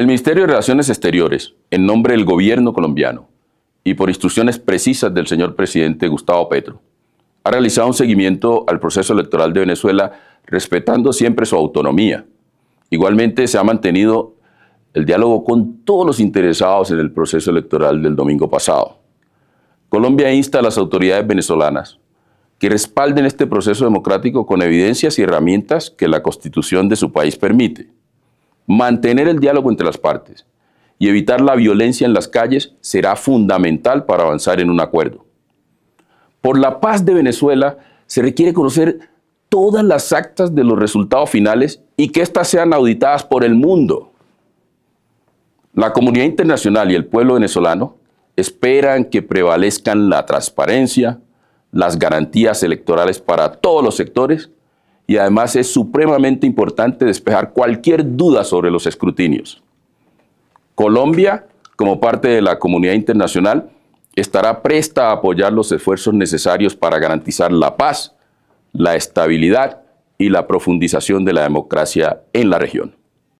El Ministerio de Relaciones Exteriores, en nombre del gobierno colombiano y por instrucciones precisas del señor presidente Gustavo Petro, ha realizado un seguimiento al proceso electoral de Venezuela respetando siempre su autonomía. Igualmente se ha mantenido el diálogo con todos los interesados en el proceso electoral del domingo pasado. Colombia insta a las autoridades venezolanas que respalden este proceso democrático con evidencias y herramientas que la constitución de su país permite. Mantener el diálogo entre las partes y evitar la violencia en las calles será fundamental para avanzar en un acuerdo. Por la paz de Venezuela se requiere conocer todas las actas de los resultados finales y que éstas sean auditadas por el mundo. La comunidad internacional y el pueblo venezolano esperan que prevalezcan la transparencia, las garantías electorales para todos los sectores y además es supremamente importante despejar cualquier duda sobre los escrutinios. Colombia, como parte de la comunidad internacional, estará presta a apoyar los esfuerzos necesarios para garantizar la paz, la estabilidad y la profundización de la democracia en la región.